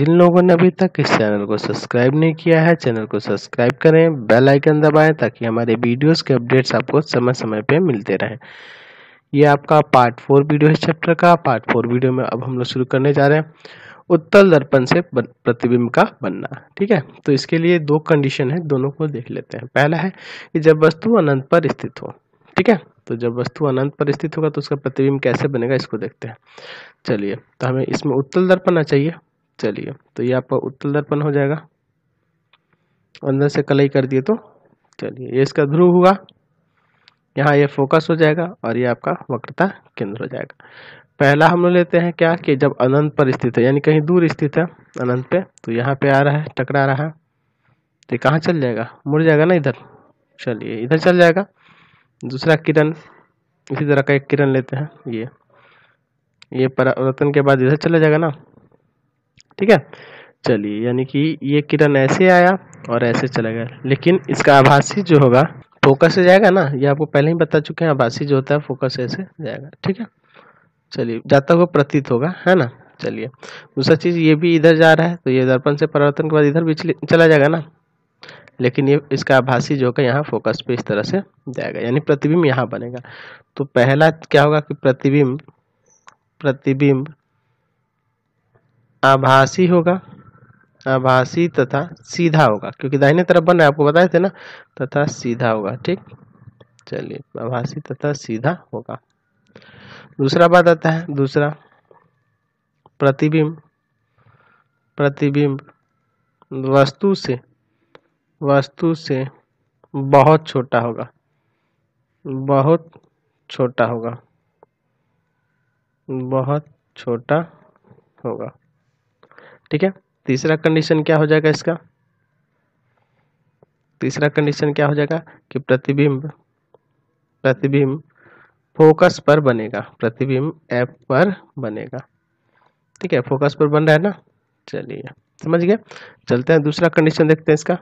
जिन लोगों ने अभी तक इस चैनल को सब्सक्राइब नहीं किया है चैनल को सब्सक्राइब करें बेल आइकन दबाएं ताकि हमारे वीडियोस के अपडेट्स आपको समय समय पे मिलते रहें ये आपका पार्ट फोर वीडियो है चैप्टर का पार्ट फोर वीडियो में अब हम लोग शुरू करने जा रहे हैं उत्तल दर्पण से प्रतिबिंब का बनना ठीक है तो इसके लिए दो कंडीशन है दोनों को देख लेते हैं पहला है कि जब वस्तु अनंत पर स्थित हो ठीक है तो जब वस्तु अनंत पर स्थित होगा तो उसका प्रतिबिंब कैसे बनेगा इसको देखते हैं चलिए तो हमें इसमें उत्तल दर्पण आना चाहिए चलिए तो ये आपका उत्तल दर्पण हो जाएगा अंदर से कलई कर दिए तो चलिए ये इसका ध्रुव हुआ यहाँ ये फोकस हो जाएगा और ये आपका वक्रता केंद्र हो जाएगा पहला हम लोग लेते हैं क्या कि जब अनंत पर स्थित है यानी कहीं दूर स्थित है अनंत पे तो यहाँ पे आ रहा है टकरा रहा है तो कहाँ चल जाएगा मुड़ जाएगा ना इधर चलिए इधर चल जाएगा दूसरा किरण इसी तरह का एक किरण लेते हैं ये ये परावर्तन के बाद इधर चला जाएगा ना ठीक है चलिए यानी कि ये किरण ऐसे आया और ऐसे चला गया लेकिन इसका आभासी जो होगा फोकस से जाएगा ना ये आपको पहले ही बता चुके हैं आभासी जो होता है फोकस ऐसे जाएगा ठीक है चलिए जाता हुआ प्रतीत होगा है ना चलिए दूसरा चीज़ ये भी इधर जा रहा है तो ये दर्पण से परिवर्तन के बाद इधर भी चला जाएगा ना लेकिन ये इसका आभासी जो होगा यहाँ फोकस पे इस तरह से जाएगा यानी प्रतिबिंब यहाँ बनेगा तो पहला क्या होगा कि प्रतिबिंब प्रतिबिंब आभासी होगा आभासी तथा सीधा होगा क्योंकि दाहिने तरफ बन रहा है आपको बताए थे ना तथा सीधा होगा ठीक चलिए आभासी तथा सीधा होगा दूसरा बात आता है दूसरा प्रतिबिंब प्रतिबिंब वस्तु से वस्तु से बहुत छोटा होगा बहुत छोटा होगा बहुत छोटा होगा ठीक है तीसरा कंडीशन क्या हो जाएगा इसका तीसरा कंडीशन क्या हो जाएगा कि प्रतिबिंब प्रतिबिंब फोकस पर बनेगा प्रतिबिंब एफ पर बनेगा ठीक है फोकस पर बन रहा है ना चलिए समझ गए चलते हैं दूसरा कंडीशन देखते हैं इसका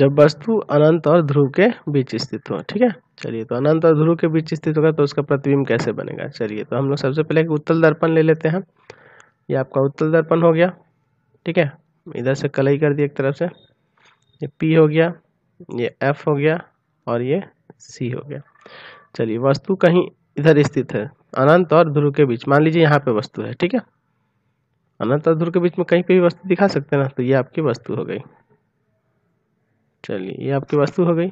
जब वस्तु अनंत और ध्रुव के बीच स्थित हो ठीक है चलिए तो अनंत और ध्रुव के बीच स्थित होगा तो उसका प्रतिबिंब कैसे बनेगा चलिए तो हम लोग सबसे पहले उत्तल दर्पण ले लेते हैं ये आपका उत्तल दर्पण हो गया ठीक है इधर से कलई कर दिया एक तरफ से ये पी हो गया ये एफ हो गया और ये सी हो गया चलिए वस्तु कहीं इधर स्थित है अनंत और ध्रुव के बीच मान लीजिए यहाँ पे वस्तु है ठीक है अनंत और ध्रुव के बीच में कहीं पे भी वस्तु दिखा सकते हैं ना तो ये आपकी वस्तु हो गई चलिए ये आपकी वस्तु हो गई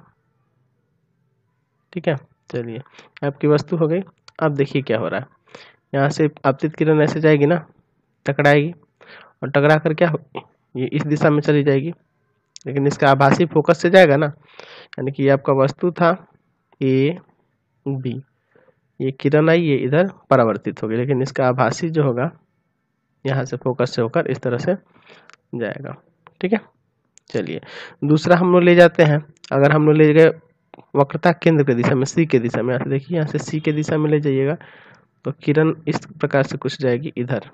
ठीक है चलिए आपकी वस्तु हो गई अब देखिए क्या हो रहा है यहाँ से आपतित किरण ऐसे जाएगी ना टकराएगी और टकरा कर क्या ये इस दिशा में चली जाएगी लेकिन इसका आभासी फोकस से जाएगा ना यानी कि ये आपका वस्तु था ए बी ये किरण आई ये इधर परावर्तित होगी लेकिन इसका आभासी जो होगा यहाँ से फोकस से होकर इस तरह से जाएगा ठीक है चलिए दूसरा हम लोग ले जाते हैं अगर हम लोग ले गए वक्रता केंद्र के दिशा में सी के दिशा में यहाँ से देखिए यहाँ से सी के दिशा में ले जाइएगा तो किरण इस प्रकार से कुछ जाएगी इधर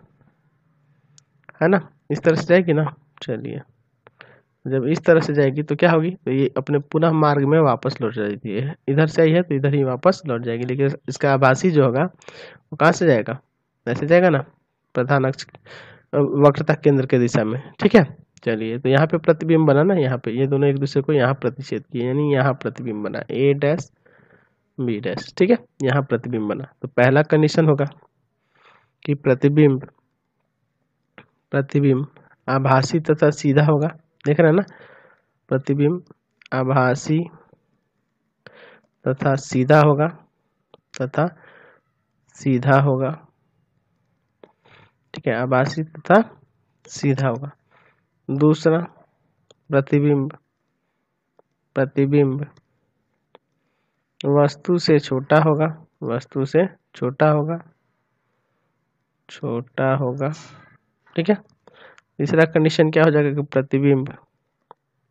है ना इस तरह से जाएगी ना चलिए जब इस तरह से जाएगी तो क्या होगी तो ये अपने पुनः मार्ग में वापस लौट जाती है तो इधर से आई है तो इधर ही वापस लौट जाएगी लेकिन इसका आभासी जो होगा वो कहाँ से जाएगा ऐसे जाएगा ना प्रधान अक्ष वक्रता केंद्र के दिशा में ठीक है चलिए तो यहाँ पे प्रतिबिंब बना ना यहाँ पे ये दोनों एक दूसरे को यहाँ प्रतिषेध किए यानी यहाँ प्रतिबिंब बना ए डैश बी डैश ठीक है यहाँ प्रतिबिंब बना तो पहला कंडीशन होगा कि प्रतिबिंब प्रतिबिंब आभासी तथा सीधा होगा देख रहे हैं ना प्रतिबिंब आभासी तथा सीधा होगा तथा सीधा होगा ठीक है आभासी तथा सीधा होगा दूसरा प्रतिबिंब प्रतिबिंब वस्तु से छोटा होगा वस्तु से छोटा होगा छोटा होगा ठीक है तीसरा कंडीशन क्या हो जाएगा कि प्रतिबिंब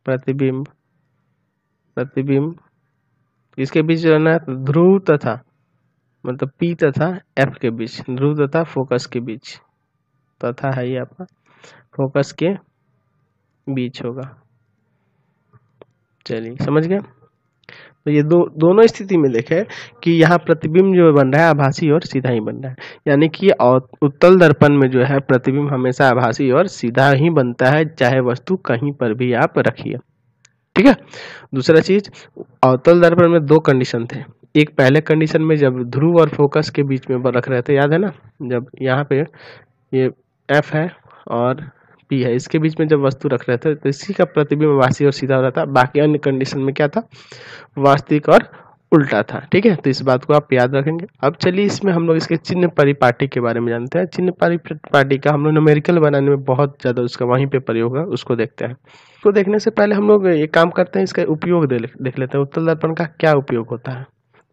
प्रतिबिंब प्रतिबिंब इसके बीच जो है ध्रुव तथा मतलब पी तथा एफ के बीच ध्रुव तथा फोकस के बीच तथा है ये आपका फोकस के बीच होगा चलिए समझ गए तो ये दो दोनों स्थिति में देखें कि यहाँ प्रतिबिंब जो बन रहा है आभासी और सीधा ही बन रहा है यानी कि उत्तल दर्पण में जो है प्रतिबिंब हमेशा आभासी और सीधा ही बनता है चाहे वस्तु कहीं पर भी आप रखिए ठीक है दूसरा चीज अवतल दर्पण में दो कंडीशन थे एक पहले कंडीशन में जब ध्रुव और फोकस के बीच में रख रहे थे याद है ना जब यहाँ पे ये एफ है और पी है इसके बीच में जब वस्तु रख रहे थे तो इसी का प्रतिबिंब वासी और सीधा हो रहा था बाकी अन्य कंडीशन में क्या था वास्तविक और उल्टा था ठीक है तो इस बात को आप याद रखेंगे अब चलिए इसमें हम लोग इसके चिन्ह परिपाटी के बारे में जानते हैं चिन्ह परिपाटी का हम लोग नोमेरिकल बनाने में बहुत ज़्यादा उसका वहीं पे प्रयोग है उसको देखते हैं उसको देखने से पहले हम लोग ये काम करते हैं इसका उपयोग देख लेते हैं उत्तल दर्पण का क्या उपयोग होता है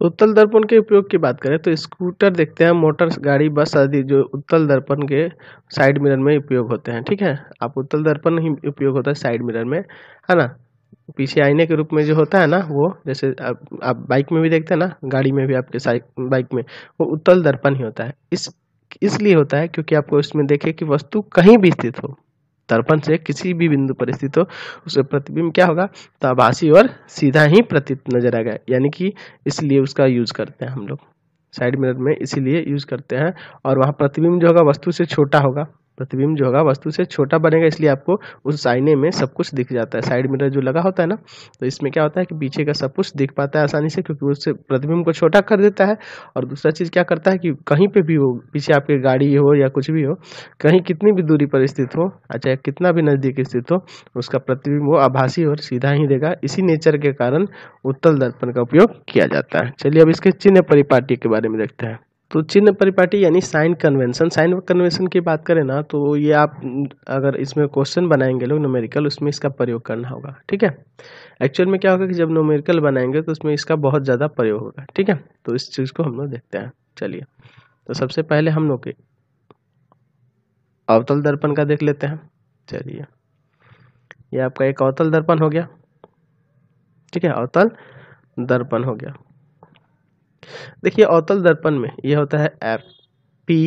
उत्तल दर्पण के उपयोग की बात करें तो स्कूटर देखते हैं मोटर गाड़ी बस आदि जो उत्तल दर्पण के साइड मिरर में उपयोग होते हैं ठीक है आप उत्तल दर्पण ही उपयोग होता है साइड मिरर में है ना पीछे आईने के रूप में जो होता है ना वो जैसे आप आप बाइक में भी देखते हैं ना गाड़ी में भी आपके बाइक में वो उत्तल दर्पण ही होता है इस इसलिए होता है क्योंकि आपको इसमें देखे कि वस्तु कहीं भी स्थित हो दर्पण से किसी भी बिंदु पर स्थित हो उसे प्रतिबिंब क्या होगा आभासी और सीधा ही प्रतीत नजर आएगा यानी कि इसलिए उसका यूज करते हैं हम लोग साइड मिरर में इसीलिए यूज करते हैं और वहाँ प्रतिबिंब जो होगा वस्तु से छोटा होगा प्रतिबिंब जो होगा वस्तु से छोटा बनेगा इसलिए आपको उस आईने में सब कुछ दिख जाता है साइड मिरर जो लगा होता है ना तो इसमें क्या होता है कि पीछे का सब कुछ दिख पाता है आसानी से क्योंकि उससे प्रतिबिंब को छोटा कर देता है और दूसरा चीज़ क्या करता है कि कहीं पर भी हो पीछे आपकी गाड़ी हो या कुछ भी हो कहीं कितनी भी दूरी पर स्थित हो चाहे कितना भी नज़दीक स्थित हो उसका प्रतिबिंब वो आभासी और सीधा ही देगा इसी नेचर के कारण उत्तल दर्पण का उपयोग किया जाता है चलिए अब इसके चिन्ह परिपाटी के बारे में देखते हैं तो चिन्ह परिपाटी यानी साइन कन्वेंशन साइन कन्वेंशन की बात करें ना तो ये आप अगर इसमें क्वेश्चन बनाएंगे लोग नोमेरिकल उसमें इसका प्रयोग करना होगा ठीक है एक्चुअल में क्या होगा कि जब नोमेरिकल बनाएंगे तो उसमें इसका बहुत ज़्यादा प्रयोग होगा ठीक है तो इस चीज़ को हम लोग देखते हैं चलिए तो सबसे पहले हम लोग अवतल दर्पण का देख लेते हैं चलिए ये आपका एक अवतल दर्पण हो गया ठीक है अवतल दर्पण हो गया देखिए अवतल दर्पण में यह होता है एफ पी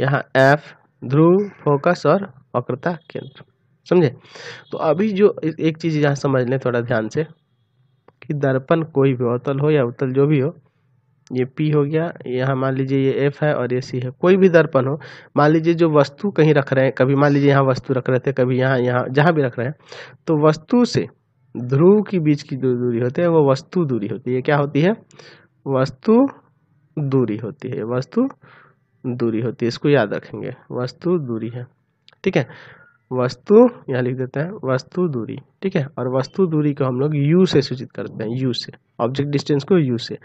यहाँ एफ ध्रुव फोकस और अक्रता केंद्र समझे तो अभी जो एक चीज़ यहाँ समझ लें थोड़ा ध्यान से कि दर्पण कोई भी अवतल हो या अवतल जो भी हो ये पी हो गया यहाँ मान लीजिए ये एफ है और ये सी है कोई भी दर्पण हो मान लीजिए जो वस्तु कहीं रख रहे हैं कभी मान लीजिए यहाँ वस्तु रख रहे थे कभी यहाँ यहाँ जहाँ भी रख रहे हैं तो वस्तु से ध्रुव की बीच की जो दूरी होती है वो वस्तु दूरी होती है क्या होती है वस्तु दूरी होती है वस्तु दूरी होती है इसको याद रखेंगे वस्तु दूरी है ठीक है वस्तु यहाँ लिख देते हैं वस्तु दूरी ठीक है और वस्तु दूरी को हम लोग यू से सूचित करते हैं यू से ऑब्जेक्ट डिस्टेंस को यू से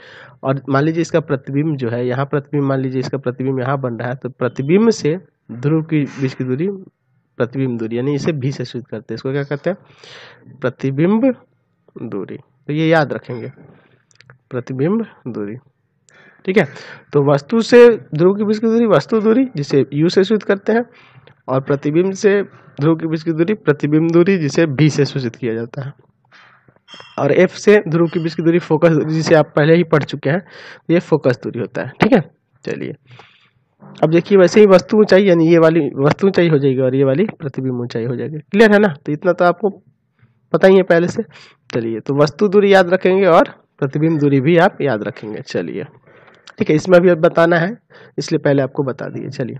और मान लीजिए इसका प्रतिबिंब जो है यहाँ प्रतिबिंब मान लीजिए इसका प्रतिबिंब यहाँ बन रहा है तो प्रतिबिंब से ध्रुव की बीच की दूरी प्रतिबिंब दूरी यानी इसे भी से सूचित करते हैं इसको क्या कहते हैं प्रतिबिंब दूरी तो ये याद रखेंगे प्रतिबिंब दूरी ठीक है तो वस्तु से ध्रुव के बीच की दूरी वस्तु दूरी जिसे यू से सूचित करते हैं और प्रतिबिंब से ध्रुव के बीच की दूरी प्रतिबिंब दूरी जिसे बी से सूचित किया जाता है और एफ से ध्रुव के बीच की दूरी फोकस दूरी जिसे आप पहले ही पढ़ चुके हैं ये फोकस दूरी होता है ठीक है चलिए अब देखिए वैसे ही वस्तु ऊंचाई यानी ये वाली वस्तु ऊंचाई हो जाएगी और ये वाली प्रतिबिंब ऊंचाई हो जाएगी क्लियर है ना तो इतना तो आपको पता ही है पहले से चलिए तो वस्तु दूरी याद रखेंगे और प्रतिबिंब दूरी भी आप याद रखेंगे चलिए ठीक है इसमें भी अब बताना है इसलिए पहले आपको बता दिए चलिए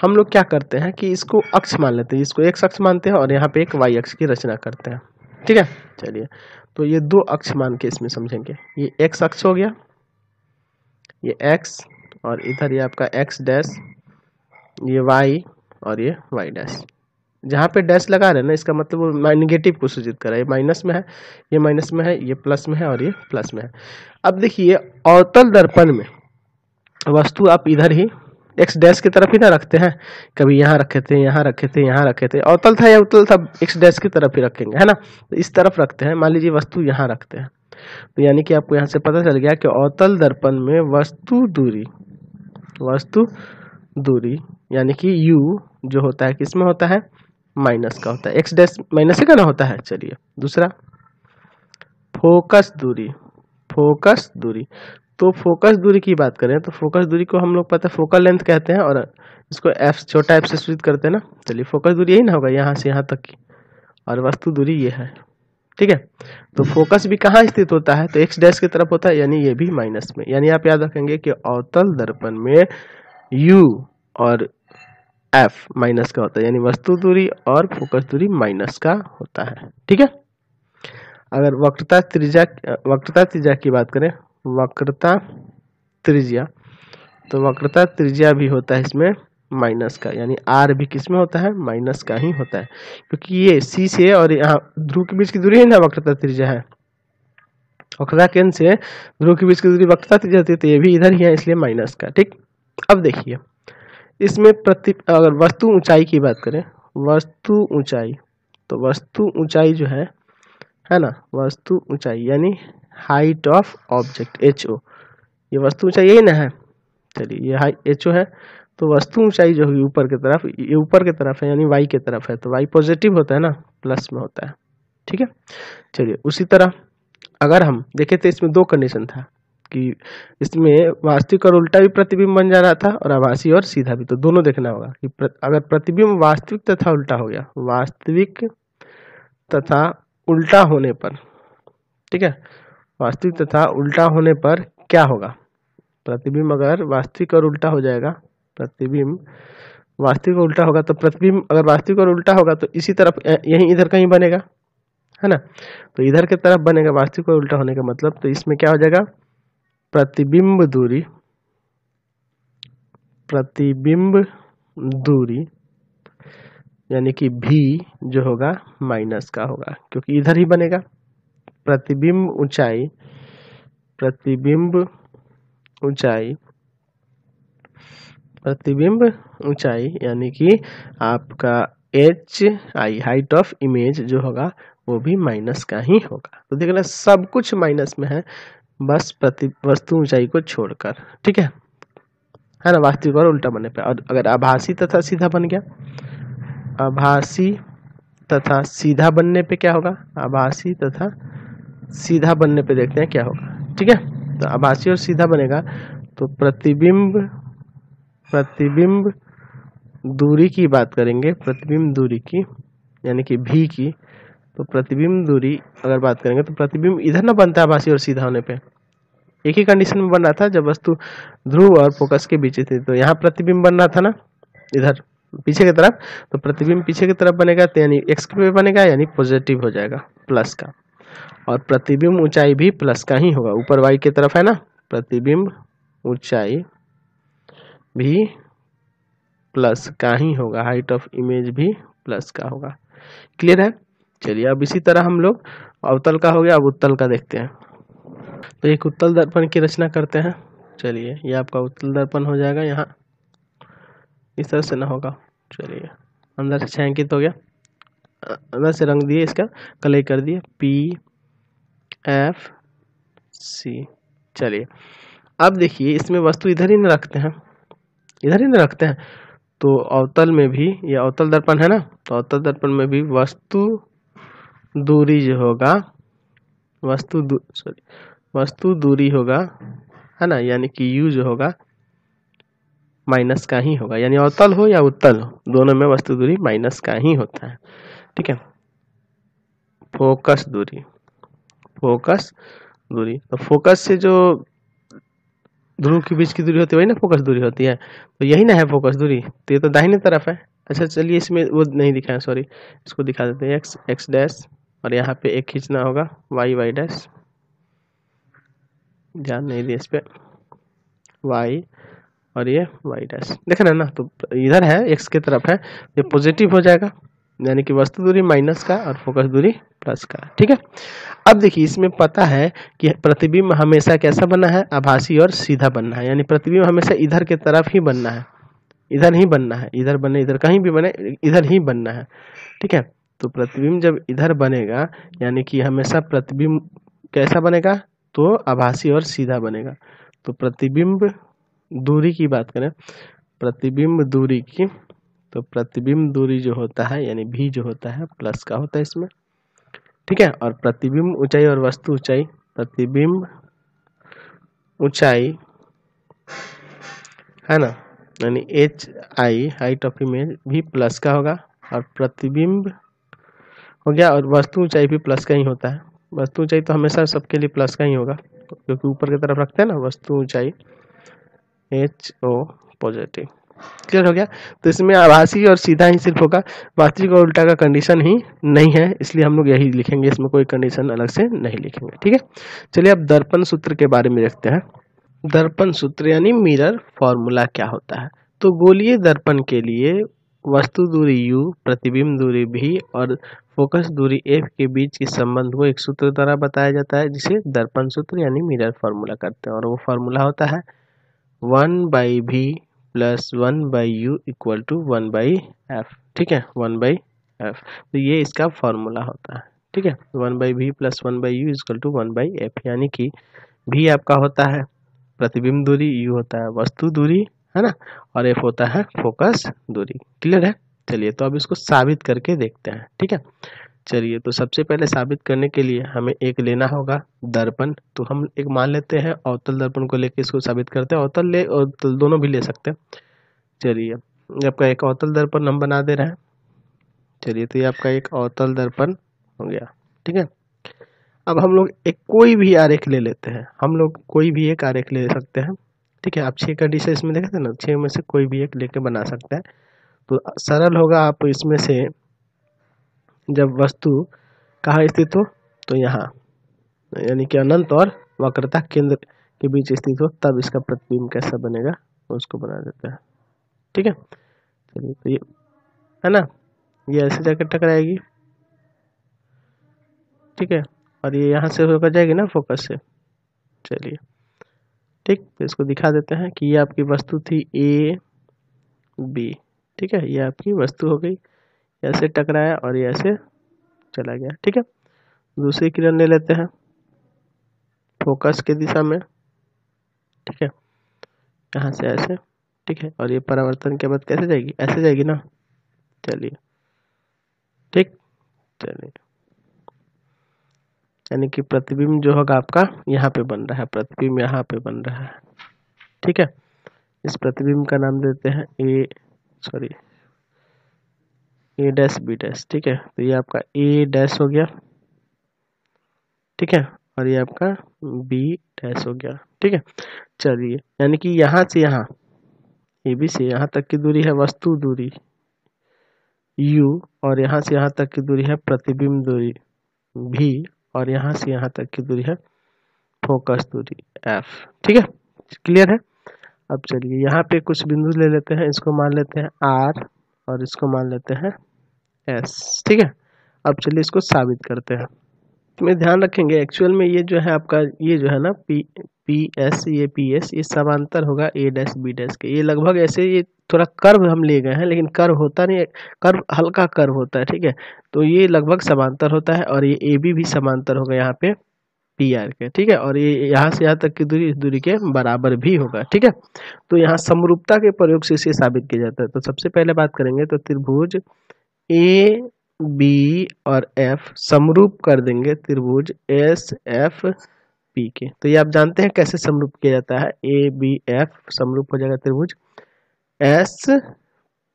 हम लोग क्या करते हैं कि इसको अक्ष मान लेते हैं इसको एक अक्ष मानते हैं और यहाँ पे एक वाई अक्ष की रचना करते हैं ठीक है चलिए तो ये दो अक्ष मान के इसमें समझेंगे ये एक्स अक्ष हो गया ये एक्स और इधर ये आपका एक्स डैश ये वाई और ये वाई डैश जहाँ पे डैश लगा रहे हैं ना इसका मतलब वो निगेटिव को सूचित कर रहा है ये माइनस में है ये माइनस में है ये प्लस में है और ये प्लस में है अब देखिए अवतल दर्पण में वस्तु आप इधर ही एक्स डैश की तरफ ही ना रखते हैं कभी यहाँ रखे थे यहाँ रखे थे यहाँ रखे थे अवतल था या उतल था एक्स डैश की तरफ ही रखेंगे है ना तो इस तरफ रखते हैं मान लीजिए वस्तु यहाँ रखते हैं तो यानी कि आपको यहाँ से पता चल गया कि अवतल दर्पण में वस्तु दूरी वस्तु दूरी यानी कि u जो होता है किसमें होता है माइनस का होता है एक्स डैश माइनस का ना होता है चलिए दूसरा फोकस दूरी फोकस दूरी तो फोकस दूरी की बात करें तो फोकस दूरी को हम लोग पता है फोकल लेंथ कहते हैं और इसको एफ छोटा एफ से सूचित करते हैं ना चलिए फोकस दूरी यही ना होगा यहाँ से यहाँ तक की और वस्तु दूरी ये है ठीक है तो फोकस भी कहाँ स्थित होता है तो एक्स डैश की तरफ होता है यानी ये भी माइनस में यानी आप याद रखेंगे कि अवतल दर्पण में यू और एफ माइनस का होता है यानी वस्तु दूरी और फोकस दूरी माइनस का होता है ठीक है अगर वक्रता त्रिज्या वक्रता त्रिज्या की बात करें वक्रता त्रिज्या तो वक्रता त्रिज्या भी होता है इसमें माइनस का यानी आर भी किस में होता है माइनस का ही होता है क्योंकि ये सी से और यहाँ ध्रुव के बीच की दूरी है ना वक्रता त्रिज्या है वक्रता केंद्र से ध्रुव के बीच की दूरी वक्रता त्रिज्या होती है तो ये भी इधर ही है इसलिए माइनस का ठीक अब देखिए इसमें प्रति अगर वस्तु ऊंचाई की बात करें वस्तु ऊंचाई तो वस्तु ऊंचाई जो है है ना वस्तु ऊंचाई यानी height of object H O ये वस्तु ऊंचाई यही ना है चलिए ये हाई एच ओ है तो वस्तु ऊंचाई जो होगी ऊपर की तरफ ये ऊपर की तरफ है यानी वाई की तरफ है तो वाई पॉजिटिव होता है ना प्लस में होता है ठीक है चलिए उसी तरह अगर हम देखे थे तो इसमें दो कंडीशन था कि इसमें वास्तविक और उल्टा भी प्रतिबिंब बन जा रहा था और आभासी और सीधा भी तो दोनों देखना होगा कि प्र, अगर प्रतिबिंब वास्तविक तथा उल्टा हो गया वास्तविक तथा उल्टा होने पर ठीक है वास्तविक तथा उल्टा होने पर क्या होगा प्रतिबिंब अगर वास्तविक और उल्टा हो जाएगा प्रतिबिंब वास्तविक और उल्टा होगा तो प्रतिबिंब अगर वास्तविक और उल्टा होगा तो इसी तरफ यहीं इधर कहीं बनेगा है ना तो इधर के तरफ बनेगा वास्तविक और उल्टा होने का मतलब तो इसमें क्या हो जाएगा प्रतिबिंब दूरी प्रतिबिंब दूरी यानी कि भी जो होगा माइनस का होगा क्योंकि इधर ही बनेगा प्रतिबिंब ऊंचाई प्रतिबिंब ऊंचाई प्रतिबिंब ऊंचाई यानी कि आपका H I height of image जो होगा वो भी माइनस का ही होगा तो देख लें सब कुछ माइनस में है बस प्रति वस्तु ऊंचाई को छोड़कर ठीक है है ना वास्तविक और उल्टा बनने पे और अगर आभासी तथा सीधा बन गया आभासी तथा सीधा बनने पे क्या होगा आभासी तथा सीधा बनने पे देखते हैं क्या होगा ठीक है तो आभासी और सीधा बनेगा तो प्रतिबिंब प्रतिबिंब दूरी की बात करेंगे प्रतिबिंब दूरी की यानी कि भी की तो प्रतिबिंब दूरी अगर बात करेंगे तो प्रतिबिंब इधर ना बनता है भाषी और सीधा होने पे एक ही कंडीशन में बन रहा था जब वस्तु ध्रुव और फोकस के बीच थी तो यहाँ प्रतिबिंब बन रहा था ना इधर पीछे की तरफ तो प्रतिबिंब पीछे की तरफ बनेगा तो यानी एक्स पे बनेगा यानी पॉजिटिव हो जाएगा प्लस का और प्रतिबिंब ऊंचाई भी प्लस का ही होगा ऊपर वाई की तरफ है ना प्रतिबिंब ऊंचाई भी प्लस का ही होगा हाइट ऑफ इमेज भी प्लस का होगा क्लियर है चलिए अब इसी तरह हम लोग अवतल का हो गया अब उत्तल का देखते हैं तो एक उत्तल दर्पण की रचना करते हैं चलिए ये आपका उत्तल दर्पण हो जाएगा यहाँ इस तरह से ना होगा चलिए अंदर से छायांकित हो गया अंदर से रंग दिए इसका कले कर दिए पी एफ सी चलिए अब देखिए इसमें वस्तु इधर ही ना रखते हैं इधर इधर रखते हैं तो अवतल में भी ये अवतल दर्पण है ना तो अवतल दर्पण में भी वस्तु दूरी जो होगा वस्तु सॉरी वस्तु दूरी होगा है ना यानी कि यू जो होगा माइनस का ही होगा यानी अवतल हो या उत्तल हो दोनों में वस्तु दूरी माइनस का ही होता है ठीक है फोकस दूरी फोकस दूरी तो फोकस से जो ध्रुव के बीच की दूरी होती है वही ना फोकस दूरी होती है तो यही ना है फोकस दूरी तो ये तो दाहिने तरफ है अच्छा चलिए इसमें वो नहीं दिखाया सॉरी इसको दिखा देते हैं एक्स एक्स डैश और यहाँ पे एक खींचना होगा वाई वाई डैश ध्यान नहीं दिया इस पर वाई और ये वाई डैश देखना ना तो इधर है एक्स की तरफ है ये पॉजिटिव हो जाएगा यानी कि वस्तु दूरी माइनस का और फोकस दूरी प्लस का ठीक है अब देखिए इसमें पता है कि प्रतिबिंब हमेशा कैसा बनना है आभासी और सीधा बनना है यानी प्रतिबिंब हमेशा इधर के तरफ ही बनना है इधर ही बनना है इधर बने इधर कहीं भी बने इधर ही बनना है ठीक है तो प्रतिबिंब जब इधर बनेगा यानी कि हमेशा प्रतिबिंब कैसा बनेगा तो आभासी और सीधा बनेगा तो प्रतिबिंब दूरी की बात करें प्रतिबिंब दूरी की तो प्रतिबिंब दूरी जो होता है यानी भी जो होता है प्लस का होता है इसमें ठीक है और प्रतिबिंब ऊंचाई और वस्तु ऊंचाई प्रतिबिंब ऊंचाई है ना यानी H I height of image भी प्लस का होगा और प्रतिबिंब हो गया और वस्तु ऊंचाई भी प्लस का ही होता है वस्तु ऊंचाई तो हमेशा सबके लिए प्लस का ही होगा क्योंकि ऊपर की तरफ रखते हैं ना वस्तु ऊंचाई एच ओ पॉजिटिव क्लियर हो गया तो इसमें आभासी और सीधा ही सिर्फ होगा वास्तविक और उल्टा का कंडीशन ही नहीं है इसलिए हम लोग यही लिखेंगे इसमें कोई कंडीशन अलग से नहीं लिखेंगे ठीक है चलिए अब दर्पण सूत्र के बारे में देखते हैं दर्पण सूत्र यानी मिरर फॉर्मूला क्या होता है तो गोलीय दर्पण के लिए वस्तु दूरी यू प्रतिबिंब दूरी भी और फोकस दूरी एफ के बीच के संबंध को एक सूत्र द्वारा बताया जाता है जिसे दर्पण सूत्र यानी मिरर फॉर्मूला करते हैं और वो फॉर्मूला होता है one by V plus one by U equal to one by F ठीक है वन बाई एफ तो ये इसका फॉर्मूला होता है ठीक है one by V plus one by U equal to one by F यानी कि भी आपका होता है प्रतिबिंब दूरी यू होता है वस्तु दूरी है ना और एफ होता है फोकस दूरी क्लियर है चलिए तो अब इसको साबित करके देखते हैं ठीक है चलिए तो सबसे पहले साबित करने के लिए हमें एक लेना होगा दर्पण तो हम एक मान लेते हैं अवतल दर्पण को लेके इसको साबित करते हैं अवतल ले और दोनों भी ले सकते हैं चलिए आपका एक अवतल दर्पण हम बना दे रहे हैं चलिए तो ये आपका एक अवतल दर्पण हो गया ठीक है अब हम लोग एक कोई भी आरेख ले लेते हैं हम लोग कोई भी एक आरेख ले सकते हैं ठीक है आप छः का डिशा इसमें देखते हैं ना छः में से कोई भी एक लेके बना सकते हैं तो सरल होगा आप इसमें से जब वस्तु कहाँ स्थित हो तो यहाँ यानी कि अनंत और वक्रता केंद्र के बीच स्थित हो तब इसका प्रतिबिंब कैसा बनेगा उसको बना देता है ठीक है चलिए तो ये है ना ये ऐसे जाकर टकराएगी ठीक है और ये यहाँ से होकर जाएगी ना फोकस से चलिए ठीक तो इसको दिखा देते हैं कि ये आपकी वस्तु थी ए बी ठीक है ये आपकी वस्तु हो गई ऐसे टकराया और ये ऐसे चला गया ठीक है दूसरी किरण ले लेते हैं फोकस के दिशा में ठीक है यहाँ से ऐसे ठीक है और ये परावर्तन के बाद कैसे जाएगी ऐसे जाएगी ना चलिए ठीक चलिए यानी कि प्रतिबिंब जो होगा आपका यहाँ पे बन रहा है प्रतिबिंब यहाँ पे बन रहा है ठीक है इस प्रतिबिंब का नाम देते हैं A sorry A dash B dash ठीक है तो ये आपका ए डैश हो गया ठीक है और ये आपका बी डैश हो गया ठीक है चलिए यानी कि यहाँ से यहाँ ए बी से यहाँ तक की दूरी है वस्तु दूरी यू और यहाँ से यहाँ तक की दूरी है प्रतिबिंब दूरी भी और यहाँ से यहाँ तक की दूरी है फोकस दूरी एफ ठीक है क्लियर है अब चलिए यहाँ पे कुछ बिंदु ले लेते हैं इसको मान लेते हैं आर और इसको मान लेते हैं एस ठीक है अब चलिए इसको साबित करते हैं इसमें ध्यान रखेंगे एक्चुअल में ये जो है आपका ये जो है ना पी पी एस ये पी एस ये समांतर होगा ए डैश बी डैश के ये लगभग ऐसे ये थोड़ा कर्व हम ले गए हैं लेकिन कर्व होता नहीं कर्व हल्का कर्व होता है ठीक है तो ये लगभग समांतर होता है और ये ए बी भी समांतर होगा यहाँ पे पी आर के ठीक है और ये यहाँ से यहाँ तक की दूरी इस दूरी के बराबर भी होगा ठीक है तो यहाँ समरूपता के प्रयोग से इसे साबित किया जाता है तो सबसे पहले बात करेंगे तो त्रिभुज ए बी और एफ समरूप कर देंगे त्रिभुज एस एफ पी के तो ये आप जानते हैं कैसे समरूप किया जाता है ए बी एफ समरूप हो जाएगा त्रिभुज S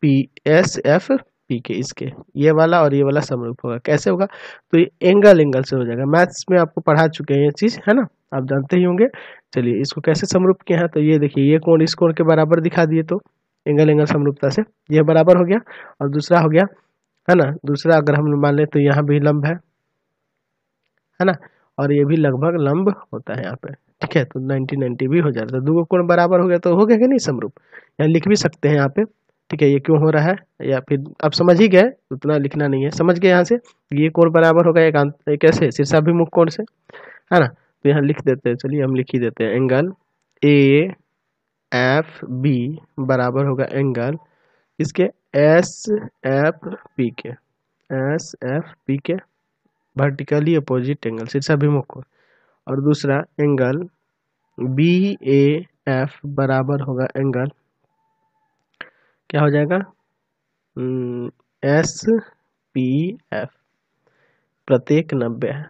P S F P के इसके ये वाला और ये वाला समरूप होगा कैसे होगा तो ये एंगल एंगल से हो जाएगा मैथ्स में आपको पढ़ा चुके हैं ये चीज़ है ना आप जानते ही होंगे चलिए इसको कैसे समरूप किया है तो ये देखिए ये कोण इस कोण के बराबर दिखा दिए तो एंगल एंगल समरूपता से यह बराबर हो गया और दूसरा हो गया है ना दूसरा अगर हम मान लें तो यहाँ भी लंब है है ना और ये भी लगभग लंब होता है यहाँ पे ठीक है तो नाइन्टी नाइन्टी भी हो जाता है तो दो कोण बराबर हो गया तो हो गया कि नहीं समरूप यहाँ लिख भी सकते हैं यहाँ पे ठीक है ये क्यों हो रहा है या फिर आप समझ ही गए उतना लिखना नहीं है समझ गए यहाँ से ये कोण बराबर होगा एक, एक ऐसे मुख कोण से है ना तो यहाँ लिख देते हैं चलिए हम लिख ही देते हैं एंगल ए एफ बी बराबर होगा एंगल इसके एस एफ पी के एस एफ पी के वर्टिकली अपोजिट एंगल शीर्षाभिमुख को और दूसरा एंगल बी ए एफ बराबर होगा एंगल क्या हो जाएगा एस पी एफ प्रत्येक नब्बे है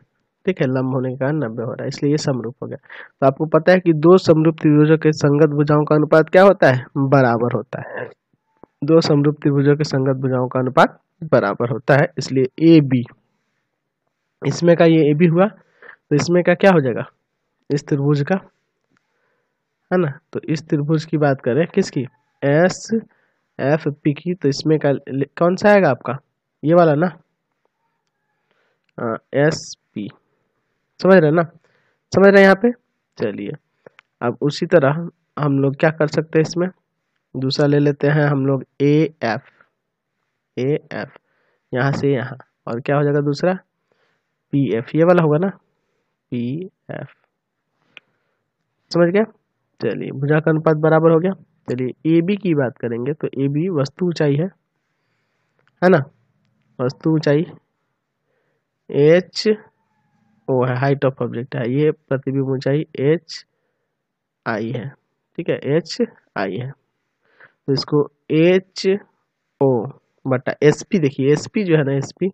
ठीक है लंब होने का नब्बे हो रहा है इसलिए ये समरूप हो गया तो आपको पता है कि दो समरूप त्रिभुजों के संगत भुजाओं का अनुपात क्या होता है बराबर होता है दो समरूप त्रिभुजों के संगत भुजाओं का अनुपात बराबर होता है इसलिए ए बी इसमें का ये ए बी हुआ तो इसमें का क्या हो जाएगा इस त्रिभुज का है ना तो इस त्रिभुज की बात करें किसकी एस एफ पी की तो इसमें का कौन सा आएगा आपका ये वाला ना एस पी समझ रहे हैं ना समझ रहे यहाँ पे चलिए अब उसी तरह हम लोग क्या कर सकते हैं इसमें दूसरा ले लेते हैं हम लोग ए एफ ए एफ यहाँ से यहाँ और क्या हो जाएगा दूसरा पी एफ ये वाला होगा ना पी एफ समझ गया चलिए भुजा का अनुपात बराबर हो गया चलिए ए बी की बात करेंगे तो ए बी वस्तु ऊंचाई है है ना वस्तु ऊंचाई एच ओ है हाइट ऑफ ऑब्जेक्ट है ये प्रतिबिंब ऊंचाई एच आई है ठीक है एच आई है तो इसको एच ओ बटा एस पी देखिए एस पी जो है ना एस पी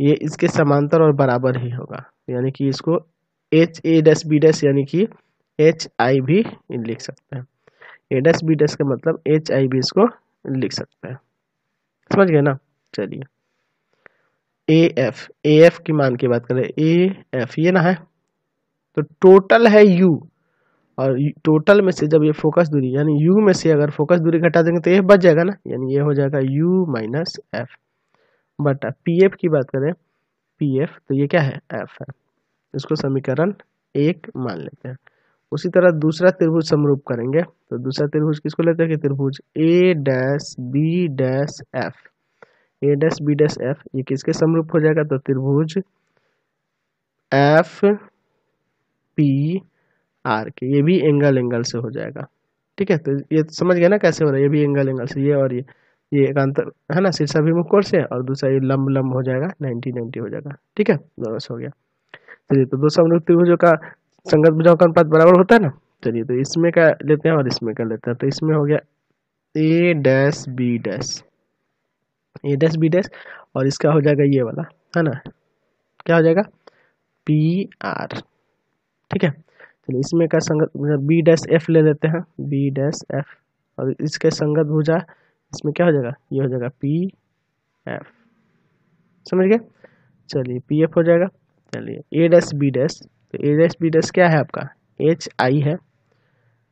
ये इसके समांतर और बराबर ही होगा यानी कि इसको एच ए डस बी डस यानी कि एच आई भी लिख सकते हैं ए डस बी डस का मतलब एच आई भी इसको लिख सकते हैं समझ गए ना चलिए ए एफ ए एफ की मान की बात करें ए एफ ये ना है तो टोटल है यू और टोटल में से जब ये फोकस दूरी यानी यू में से अगर फोकस दूरी घटा देंगे तो ये बच जाएगा ना यानी ये हो जाएगा U minus F but P F की बात करें पी एफ तो ये क्या है एफ है इसको समीकरण एक मान लेते हैं उसी तरह दूसरा त्रिभुज समरूप करेंगे तो दूसरा त्रिभुज किसको लेते हैं कि त्रिभुज A dash B dash F A dash B dash F ये किसके समरूप हो जाएगा तो त्रिभुज एफ पी आर के ये भी एंगल एंगल से हो जाएगा ठीक है तो ये समझ गया ना कैसे हो रहा है ये भी एंगल एंगल से ये और ये ये एक अंतर है ना भी कोण से और दूसरा ये लंब लंब हो जाएगा नाइन्टी नाइनटी हो जाएगा ठीक है से हो गया चलिए तो दो समरूप त्रिभुजों का संगत भुजाओं का अनुपात बराबर होता है ना चलिए तो इसमें का लेते हैं और इसमें का लेते हैं तो इसमें हो गया A dash B dash A dash B dash और इसका हो जाएगा ये वाला है ना क्या हो जाएगा पी आर ठीक है चलिए इसमें का संगत भुजा बी डैश एफ ले लेते हैं बी डैश एफ और इसके संगत भुजा इसमें क्या हो जाएगा ये हो जाएगा पी एफ समझ गए चलिए पी एफ हो जाएगा चलिए ए डैश बी डैश तो ए डैश बी डैश क्या है आपका एच आई है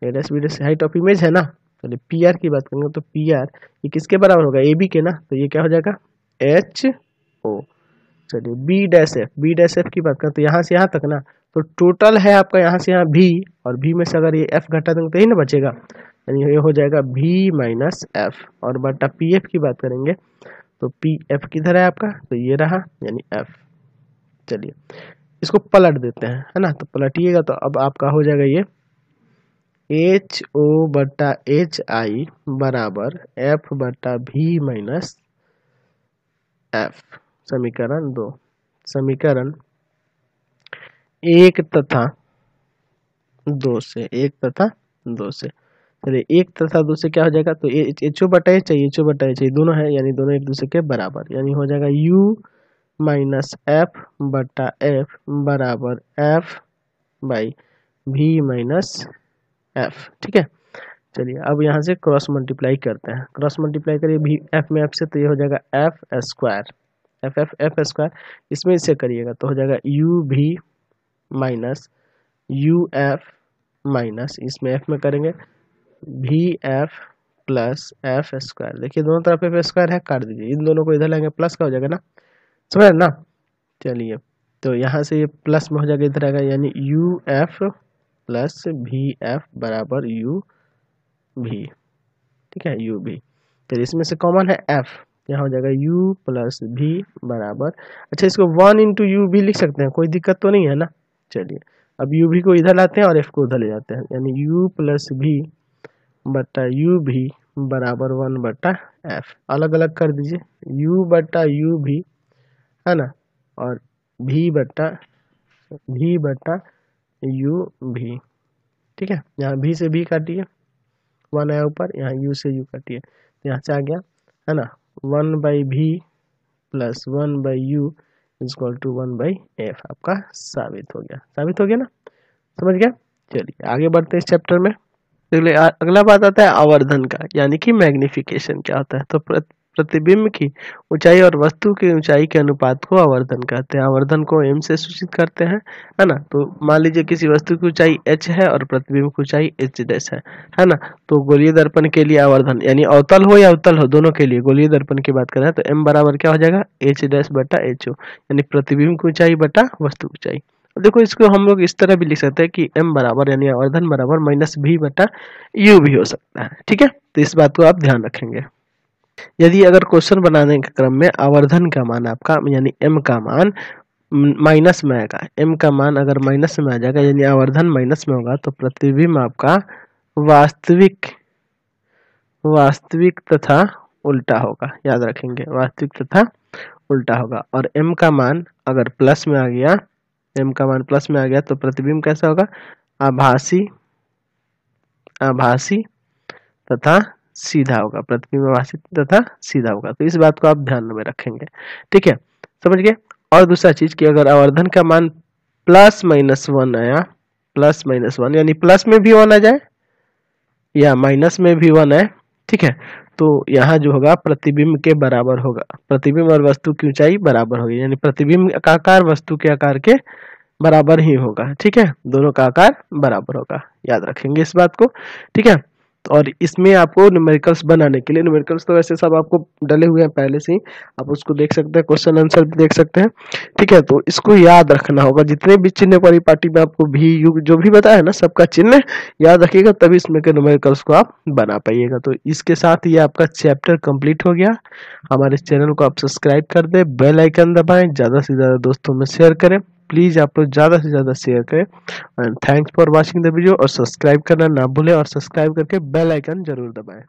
A dash B dash height of image है ना चलिए पी आर की बात करेंगे तो पी आर ये किसके बराबर होगा ए बी के ना तो ये क्या हो जाएगा एच चलिए B dash F B dash F की बात करें तो यहाँ से यहाँ तक ना तो टोटल है आपका यहाँ से यहाँ भी और भी में से अगर ये एफ घटा देंगे तो ही ना बचेगा यानी ये हो जाएगा भी माइनस एफ और बटा पी एफ की बात करेंगे तो पी एफ किधर है आपका तो ये रहा यानी एफ चलिए इसको पलट देते हैं है ना तो पलटिएगा तो अब आपका हो जाएगा ये एच ओ बटा एच आई बराबर एफ बटा भी माइनस एफ समीकरण दो समीकरण एक तथा दो से एक तथा दो से चलिए एक तथा दो से क्या हो जाएगा तो एच ओ बटा एच चाहिए एच ओ बटा एच चाहिए दोनों है यानी दोनों एक दूसरे के बराबर यानी हो जाएगा यू माइनस एफ बटा एफ बराबर F by V minus F ठीक है चलिए अब यहाँ से क्रॉस मल्टीप्लाई करते हैं क्रॉस मल्टीप्लाई करिए भी एफ में एफ से तो ये हो जाएगा F square F F F square इसमें इसे करिएगा तो हो जाएगा U V minus U F minus इसमें एफ में करेंगे भी एफ प्लस एफ स्क्वायर देखिए दोनों तरफ एफ स्क्वायर है काट दीजिए इन दोनों को इधर लाएंगे प्लस का हो जाएगा ना समझ ना चलिए तो यहाँ से ये प्लस में हो जाएगा इधर आएगा यानी U F plus V F बराबर यू भी ठीक है यू भी फिर इसमें से कॉमन है एफ यहाँ हो जाएगा u प्लस भी बराबर अच्छा इसको वन इंटू यू भी लिख सकते हैं कोई दिक्कत तो नहीं है ना चलिए अब यू भी को इधर लाते हैं और f को उधर ले जाते हैं यानी u प्लस भी बट्टा यू भी बराबर वन बट्टा एफ अलग अलग कर दीजिए u बट्टा यू भी है ना और भी बट्टा भी बट्टा यू भी ठीक है यहाँ भी से भी काटिए वन आया ऊपर यहाँ यू से यू काटिए यहाँ से आ गया है ना one by V plus one by U equal to one by F आपका साबित हो गया साबित हो गया ना समझ गया चलिए आगे बढ़ते हैं इस चैप्टर में अगला बात आता है आवर्धन का यानी कि मैग्निफिकेशन क्या होता है तो प्रतिबिंब की ऊंचाई और वस्तु की ऊंचाई के अनुपात को आवर्धन कहते हैं आवर्धन को एम से सूचित करते हैं है ना तो मान लीजिए किसी वस्तु की ऊंचाई एच है और प्रतिबिंब की ऊंचाई एच डैश है है ना तो गोलीय दर्पण के लिए आवर्धन यानी अवतल हो या अवतल हो दोनों के लिए गोलीय दर्पण की बात करें तो एम बराबर क्या हो जाएगा एच डैश बटा एच ओ यानी प्रतिबिंब की ऊंचाई बटा वस्तु ऊंचाई देखो इसको हम लोग इस तरह भी लिख सकते हैं कि m बराबर यानी आवर्धन बराबर माइनस भी बटा यू भी हो सकता है ठीक है तो इस बात को आप ध्यान रखेंगे यदि अगर क्वेश्चन बनाने के क्रम में आवर्धन का मान आपका यानी एम का मान माइनस में आएगा एम का मान अगर माइनस में आ जाएगा यानी आवर्धन माइनस में होगा तो प्रतिबिंब आपका वास्तविक वास्तविक तथा उल्टा होगा याद रखेंगे वास्तविक तथा उल्टा होगा और एम का मान अगर प्लस में आ गया एम का मान प्लस में आ गया तो प्रतिबिंब कैसा होगा आभासी आभासी तथा सीधा होगा प्रतिबिंबवासित तथा सीधा होगा तो इस बात को आप ध्यान में रखेंगे ठीक है समझ गए और दूसरा चीज कि अगर आवर्धन का मान प्लस माइनस वन आया प्लस माइनस वन यानी प्लस में भी वन आ जाए या माइनस में भी वन आए ठीक है तो यहाँ जो होगा प्रतिबिंब के बराबर होगा प्रतिबिंब और वस्तु की ऊंचाई बराबर होगी यानी प्रतिबिंब का आकार वस्तु के आकार के बराबर ही होगा ठीक है दोनों का आकार बराबर होगा याद रखेंगे इस बात को ठीक है और इसमें आपको न्यूमेरिकल्स बनाने के लिए न्यूमेरिकल्स तो वैसे सब आपको डले हुए हैं पहले से ही आप उसको देख सकते हैं क्वेश्चन आंसर भी देख सकते हैं ठीक है तो इसको याद रखना होगा जितने भी चिन्ह वाली पार्टी में आपको भी युग जो भी बताया ना सबका चिन्ह याद रखिएगा तभी इसमें के न्यूमेरिकल्स को आप बना पाइएगा तो इसके साथ ये आपका चैप्टर कंप्लीट हो गया हमारे चैनल को आप सब्सक्राइब कर दें बेलाइकन दबाएँ ज़्यादा से ज़्यादा दोस्तों में शेयर करें प्लीज आप लोग ज्यादा से ज्यादा शेयर करें and thanks for watching the video और सब्सक्राइब करना ना भूलें और सब्सक्राइब करके बेल आइकन जरूर दबाएं